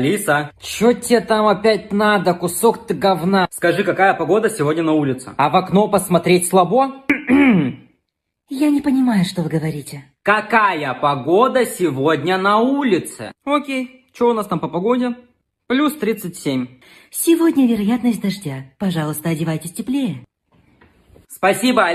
Алиса, чё тебе там опять надо, кусок ты говна? Скажи, какая погода сегодня на улице? А в окно посмотреть слабо? Я не понимаю, что вы говорите. Какая погода сегодня на улице? Окей, чё у нас там по погоде? Плюс 37. Сегодня вероятность дождя. Пожалуйста, одевайтесь теплее. Спасибо,